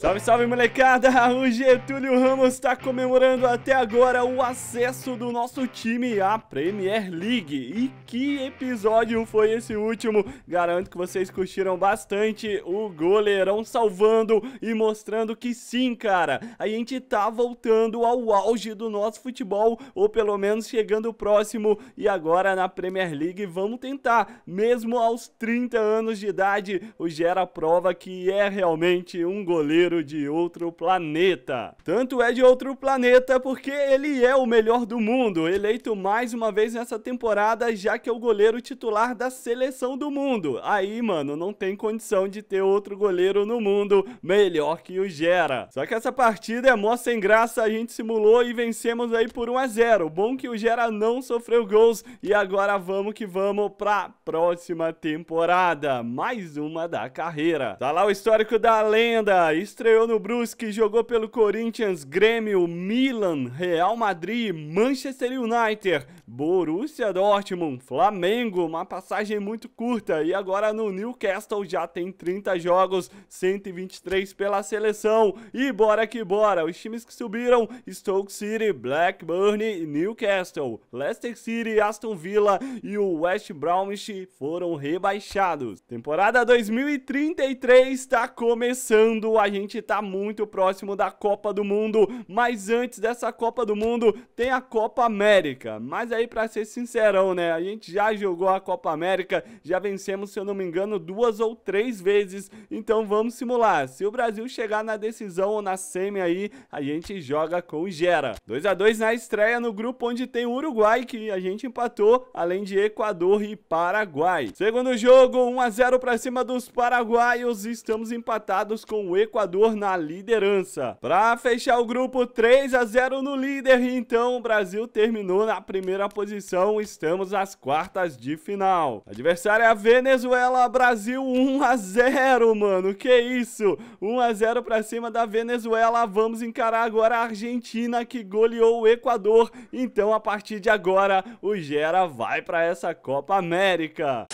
Salve, salve molecada! O Getúlio Ramos está comemorando até agora o acesso do nosso time à Premier League. E que episódio foi esse último? Garanto que vocês curtiram bastante o goleirão salvando e mostrando que sim, cara, a gente tá voltando ao auge do nosso futebol, ou pelo menos chegando próximo. E agora na Premier League vamos tentar, mesmo aos 30 anos de idade, o Gera prova que é realmente um goleiro de outro planeta. Tanto é de outro planeta porque ele é o melhor do mundo, eleito mais uma vez nessa temporada, já que é o goleiro titular da seleção do mundo. Aí, mano, não tem condição de ter outro goleiro no mundo melhor que o Gera. Só que essa partida é mó sem graça, a gente simulou e vencemos aí por 1 a 0. Bom que o Gera não sofreu gols e agora vamos que vamos pra próxima temporada. Mais uma da carreira. Tá lá o histórico da lenda. Isso estreou no Brusque, jogou pelo Corinthians, Grêmio, Milan, Real Madrid, Manchester United, Borussia Dortmund, Flamengo, uma passagem muito curta e agora no Newcastle já tem 30 jogos, 123 pela seleção e bora que bora, os times que subiram, Stoke City, Blackburn e Newcastle, Leicester City, Aston Villa e o West Bromwich foram rebaixados. Temporada 2033 está começando, a gente gente tá muito próximo da Copa do Mundo, mas antes dessa Copa do Mundo tem a Copa América. Mas aí, para ser sincerão, né? A gente já jogou a Copa América, já vencemos, se eu não me engano, duas ou três vezes. Então vamos simular. Se o Brasil chegar na decisão ou na semi aí, a gente joga com o Gera. 2 a 2 na estreia no grupo onde tem o Uruguai, que a gente empatou, além de Equador e Paraguai. Segundo jogo, 1 a 0 para cima dos paraguaios. Estamos empatados com o Equador na liderança. Para fechar o grupo 3 a 0 no líder, então o Brasil terminou na primeira posição. Estamos às quartas de final. Adversário é a Venezuela, Brasil 1 a 0, mano. Que isso? 1 a 0 para cima da Venezuela. Vamos encarar agora a Argentina que goleou o Equador. Então a partir de agora o Gera vai para essa Copa América.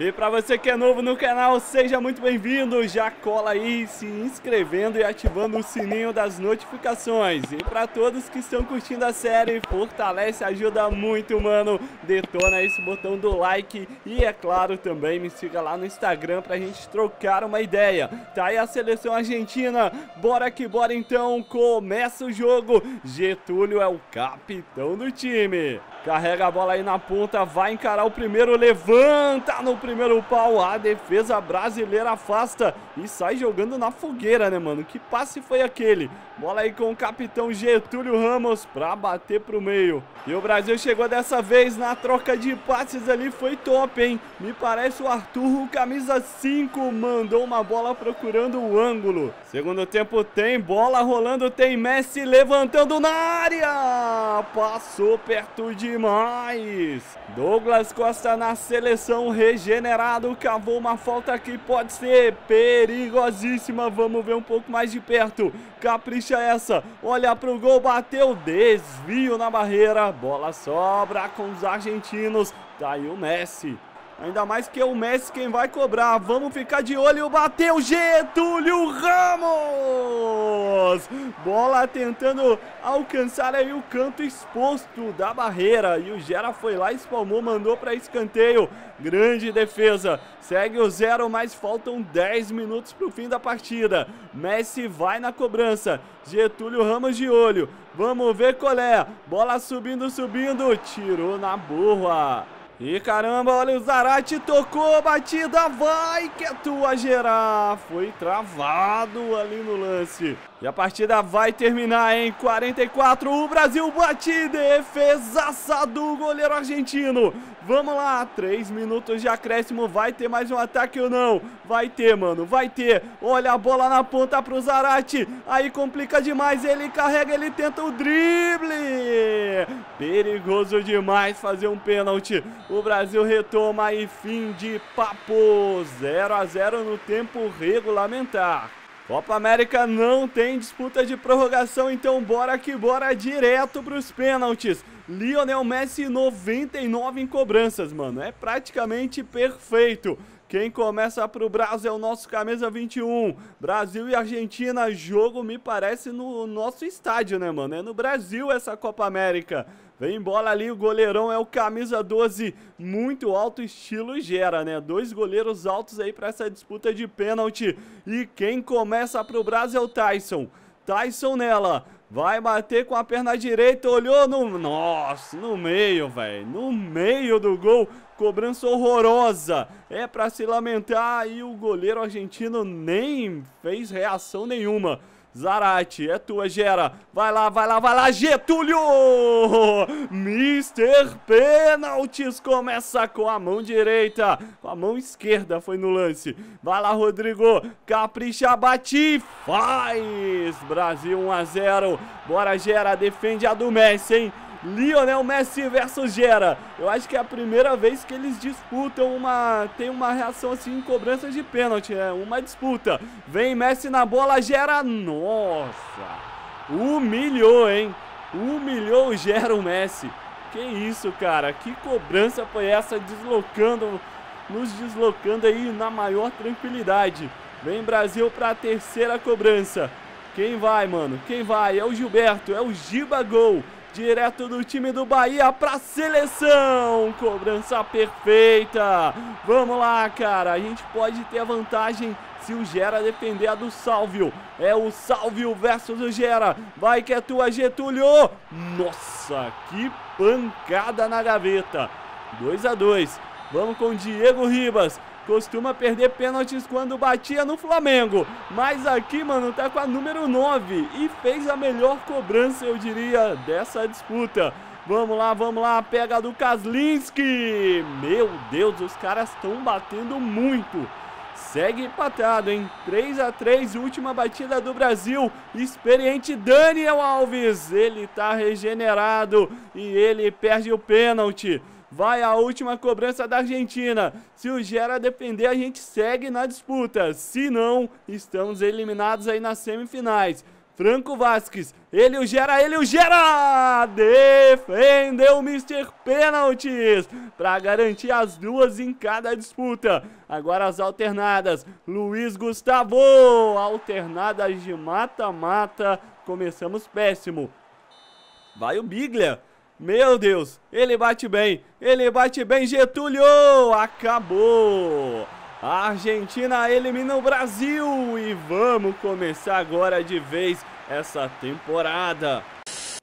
E para você que é novo no canal, seja muito bem-vindo. Já cola aí se inscrevendo e ativando o sininho das notificações. E para todos que estão curtindo a série, fortalece, ajuda muito, mano. Detona esse botão do like e é claro também me siga lá no Instagram pra gente trocar uma ideia. Tá aí a seleção argentina. Bora que bora então. Começa o jogo. Getúlio é o capitão do time. Carrega a bola aí na ponta, vai encarar o primeiro, levanta no primeiro pau, a defesa brasileira afasta e sai jogando na fogueira, né, mano? Que passe foi aquele? Bola aí com o capitão Getúlio Ramos pra bater pro meio. E o Brasil chegou dessa vez na troca de passes ali, foi top, hein? Me parece o Arthur, camisa 5, mandou uma bola procurando o ângulo. Segundo tempo tem bola rolando, tem Messi levantando na área! Passou perto demais! Douglas Costa na seleção rejeitada Degenerado cavou uma falta que pode ser perigosíssima. Vamos ver um pouco mais de perto. Capricha essa. Olha pro gol, bateu. Desvio na barreira. Bola sobra com os argentinos. Tá aí o Messi. Ainda mais que é o Messi quem vai cobrar. Vamos ficar de olho. Bateu Getúlio Ramos. Bola tentando alcançar aí o canto exposto da barreira. E o Gera foi lá, espalmou, mandou para escanteio. Grande defesa. Segue o zero, mas faltam 10 minutos para o fim da partida. Messi vai na cobrança. Getúlio Ramos de olho. Vamos ver qual é. Bola subindo, subindo. Tirou na burra. E caramba, olha o Zarate tocou, batida vai que é tua gerar. Foi travado ali no lance. E a partida vai terminar em 44. O Brasil bate defesaça do goleiro argentino. Vamos lá, 3 minutos de acréscimo. Vai ter mais um ataque ou não? Vai ter, mano, vai ter. Olha a bola na ponta pro Zarate. Aí complica demais. Ele carrega, ele tenta o drible. Perigoso demais fazer um pênalti. O Brasil retoma e fim de papo. 0 a 0 no tempo regulamentar. Copa América não tem disputa de prorrogação, então bora que bora direto para os pênaltis. Lionel Messi 99 em cobranças, mano. É praticamente perfeito. Quem começa para o Brasil é o nosso camisa 21. Brasil e Argentina, jogo me parece no nosso estádio, né, mano? É no Brasil essa Copa América. Vem bola ali, o goleirão é o camisa 12, muito alto estilo gera, né? Dois goleiros altos aí para essa disputa de pênalti. E quem começa pro Brasil é o Tyson. Tyson nela. Vai bater com a perna direita, olhou no. Nossa, no meio, velho. No meio do gol. Cobrança horrorosa. É para se lamentar. E o goleiro argentino nem fez reação nenhuma. Zarate, é tua, Gera. Vai lá, vai lá, vai lá, Getúlio! Mr. Pênaltis começa com a mão direita. Com a mão esquerda foi no lance. Vai lá, Rodrigo. Capricha, bate faz! Brasil 1 a 0. Bora, Gera, defende a do Messi, hein? Lionel Messi versus Gera. Eu acho que é a primeira vez que eles disputam uma... Tem uma reação assim em cobranças de pênalti, né? Uma disputa. Vem Messi na bola, Gera. Nossa! Humilhou, hein? Humilhou o Gera o Messi. Que isso, cara? Que cobrança foi essa deslocando... Nos deslocando aí na maior tranquilidade. Vem Brasil para a terceira cobrança. Quem vai, mano? Quem vai? É o Gilberto, é o Giba Gol direto do time do Bahia para seleção. Cobrança perfeita. Vamos lá, cara. A gente pode ter a vantagem se o Gera defender a do Salvio. É o Salvio versus o Gera. Vai que é tua, Getúlio. Nossa, que pancada na gaveta. 2 a 2. Vamos com Diego Ribas costuma perder pênaltis quando batia no Flamengo. Mas aqui, mano, tá com a número 9 e fez a melhor cobrança, eu diria, dessa disputa. Vamos lá, vamos lá, pega do Kaslinski. Meu Deus, os caras estão batendo muito. Segue empatado, hein? 3 a 3 última batida do Brasil. Experiente Daniel Alves. Ele tá regenerado e ele perde o pênalti vai a última cobrança da Argentina. Se o Gera defender, a gente segue na disputa. Se não, estamos eliminados aí nas semifinais. Franco Vasquez, ele o gera, ele o gera! Defendeu o Mr. Penalties para garantir as duas em cada disputa. Agora as alternadas, Luiz Gustavo, alternadas de mata-mata, começamos péssimo. Vai o Biglia, meu Deus, ele bate bem, ele bate bem, Getúlio, acabou. A Argentina elimina o Brasil e vamos começar agora de vez essa temporada.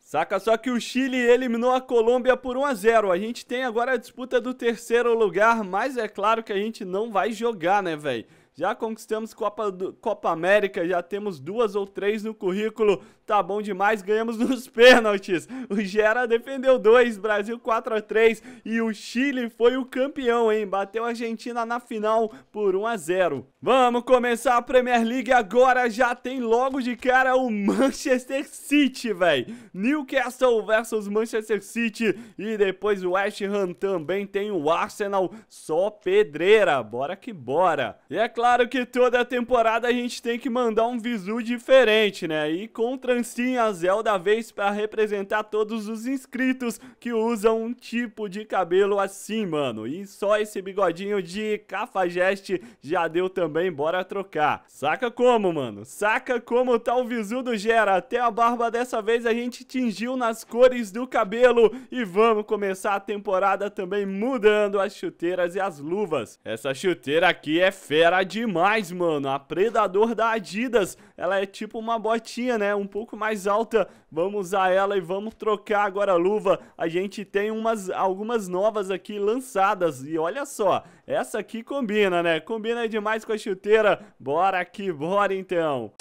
Saca só que o Chile eliminou a Colômbia por 1 a 0. A gente tem agora a disputa do terceiro lugar, mas é claro que a gente não vai jogar, né, velho? Já conquistamos Copa, do, Copa América, já temos duas ou três no currículo. Tá bom demais, ganhamos nos pênaltis. O Gera defendeu dois, Brasil 4 a 3 e o Chile foi o campeão, hein? Bateu a Argentina na final por 1 a 0. Vamos começar a Premier League agora, já tem logo de cara o Manchester City, velho. Newcastle versus Manchester City e depois o West Ham também tem o Arsenal, só pedreira. Bora que bora. E é claro claro que toda temporada a gente tem que mandar um visu diferente, né? E com trancinha Zelda vez para representar todos os inscritos que usam um tipo de cabelo assim, mano. E só esse bigodinho de cafajeste já deu também, bora trocar. Saca como, mano? Saca como tá o visu do Gera. Até a barba dessa vez a gente tingiu nas cores do cabelo. E vamos começar a temporada também mudando as chuteiras e as luvas. Essa chuteira aqui é fera demais, mano. A Predador da Adidas. Ela é tipo uma botinha, né? Um pouco mais alta. Vamos usar ela e vamos trocar agora a luva. A gente tem umas, algumas novas aqui lançadas. E olha só, essa aqui combina, né? Combina demais com a chuteira. Bora que bora, então.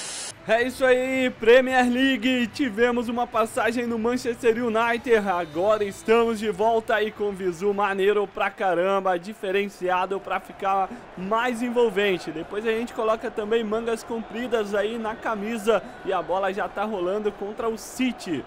É isso aí, Premier League. Tivemos uma passagem no Manchester United. Agora estamos de volta e com visu maneiro pra caramba, diferenciado pra ficar mais envolvente. Depois a gente coloca também mangas compridas aí na camisa e a bola já tá rolando contra o City.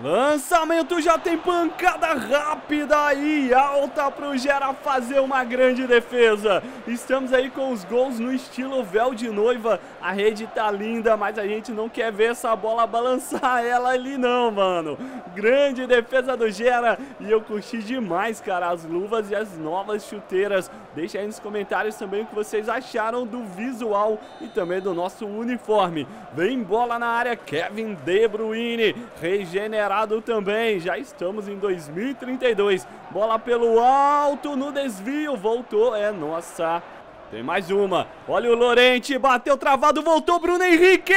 Lançamento já tem pancada rápida e alta para o Gera fazer uma grande defesa. Estamos aí com os gols no estilo véu de noiva. A rede tá linda, mas a gente não quer ver essa bola balançar ela ali não, mano. Grande defesa do Gera e eu curti demais, cara, as luvas e as novas chuteiras. Deixa aí nos comentários também o que vocês acharam do visual e também do nosso uniforme. Vem bola na área, Kevin De Bruyne, regenera acelerado também. Já estamos em 2032. Bola pelo alto no desvio. Voltou. É, nossa. Tem mais uma. Olha o Lorente. Bateu travado. Voltou Bruno Henrique.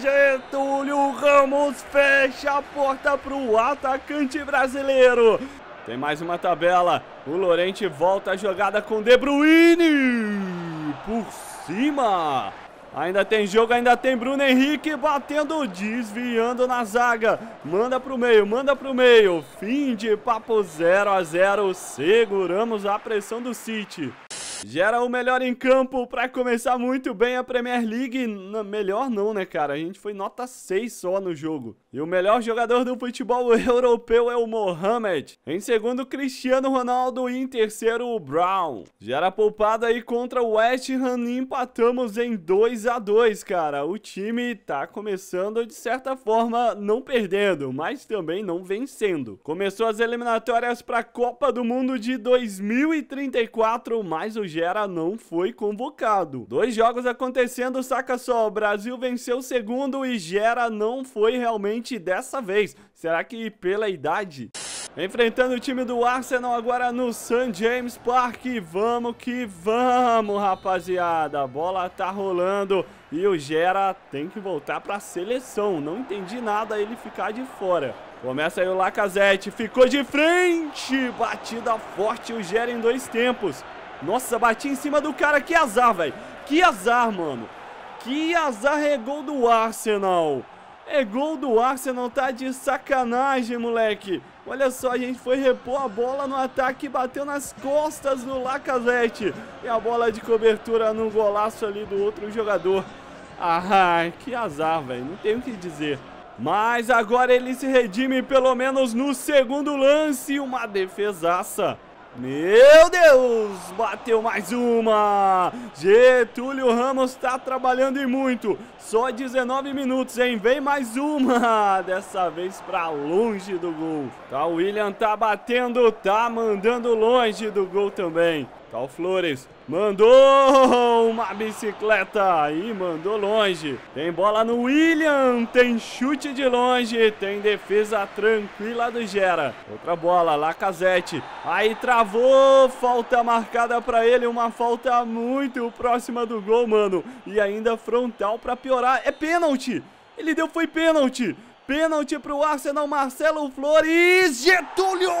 Getúlio Ramos fecha a porta para o atacante brasileiro. Tem mais uma tabela. O Lorente volta a jogada com De Bruyne. Por cima. Ainda tem jogo, ainda tem Bruno Henrique batendo, desviando na zaga. Manda pro meio, manda pro meio. Fim de papo 0 a 0. Seguramos a pressão do City. Gera o melhor em campo para começar muito bem a Premier League. Melhor não, né, cara? A gente foi nota 6 só no jogo. E o melhor jogador do futebol europeu é o Mohamed. Em segundo, Cristiano Ronaldo. E em terceiro, o Brown. Já era poupada aí contra o West Ham empatamos em 2 a 2 cara. O time tá começando, de certa forma, não perdendo, mas também não vencendo. Começou as eliminatórias para a Copa do Mundo de 2034, mas o Gera não foi convocado. Dois jogos acontecendo, saca só. O Brasil venceu o segundo e Gera não foi realmente diferente dessa vez. Será que pela idade? Enfrentando o time do Arsenal agora no St. James Park. Vamos que vamos, rapaziada. A bola tá rolando e o Gera tem que voltar pra seleção. Não entendi nada ele ficar de fora. Começa aí o Lacazette, ficou de frente, batida forte, o Gera em dois tempos. Nossa, bati em cima do cara, que azar, velho. Que azar, mano. Que azar é gol do Arsenal. É gol do Arsenal, tá de sacanagem, moleque. Olha só, a gente foi repor a bola no ataque e bateu nas costas do Lacazette. E a bola de cobertura no golaço ali do outro jogador. Ah, que azar, velho. Não tem o que dizer. Mas agora ele se redime pelo menos no segundo lance. Uma defesaça. Meu Deus, bateu mais uma. Getúlio Ramos está trabalhando e muito. Só 19 minutos, hein? Vem mais uma. Dessa vez para longe do gol. Tá, o William tá batendo, tá mandando longe do gol também. Tá o Flores. Mandou uma bicicleta aí, mandou longe. Tem bola no William, tem chute de longe, tem defesa tranquila do Gera. Outra bola, Lacazette. Aí travou, falta marcada para ele, uma falta muito próxima do gol, mano. E ainda frontal para piorar. É pênalti. Ele deu foi pênalti. Pênalti pro Arsenal, Marcelo Flores, Getúlio!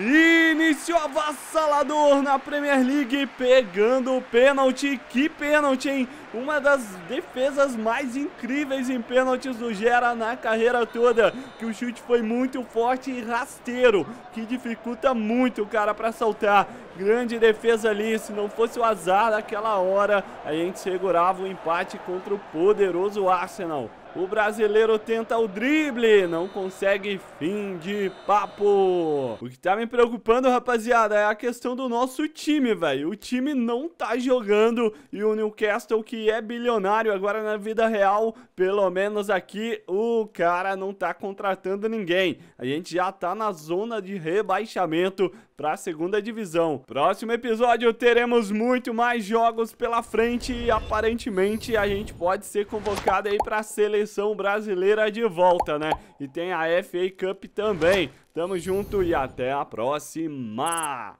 Início avassalador na Premier League, pegando o pênalti. Que pênalti, hein? Uma das defesas mais incríveis em pênaltis do Gera na carreira toda. Que o chute foi muito forte e rasteiro, que dificulta muito o cara para saltar. Grande defesa ali, se não fosse o azar daquela hora, a gente segurava o empate contra o poderoso Arsenal. O brasileiro tenta o drible, não consegue fim de papo. O que tá me preocupando, rapaziada, é a questão do nosso time, velho. O time não tá jogando e o Newcastle, que é bilionário agora na vida real, pelo menos aqui, o cara não tá contratando ninguém. A gente já tá na zona de rebaixamento para a segunda divisão. Próximo episódio teremos muito mais jogos pela frente e aparentemente a gente pode ser convocado aí para seleção seleção brasileira de volta, né? E tem a FA Cup também. Tamo junto e até a próxima!